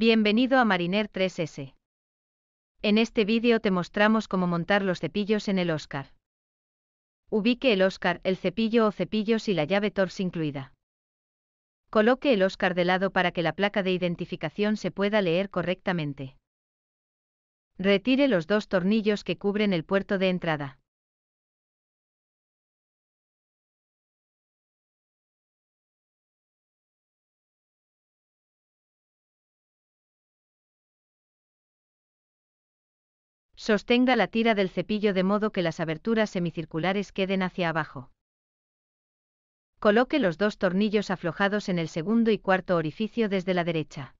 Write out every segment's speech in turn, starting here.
Bienvenido a Mariner 3S. En este vídeo te mostramos cómo montar los cepillos en el Oscar. Ubique el Oscar, el cepillo o cepillos y la llave Torx incluida. Coloque el Oscar de lado para que la placa de identificación se pueda leer correctamente. Retire los dos tornillos que cubren el puerto de entrada. Sostenga la tira del cepillo de modo que las aberturas semicirculares queden hacia abajo. Coloque los dos tornillos aflojados en el segundo y cuarto orificio desde la derecha.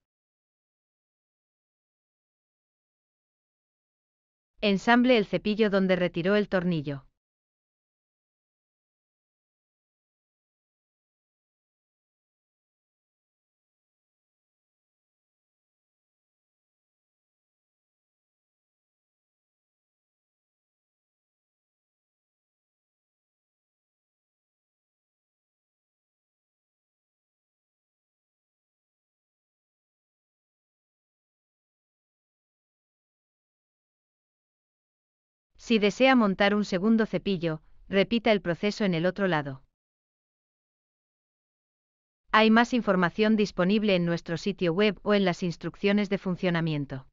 Ensamble el cepillo donde retiró el tornillo. Si desea montar un segundo cepillo, repita el proceso en el otro lado. Hay más información disponible en nuestro sitio web o en las instrucciones de funcionamiento.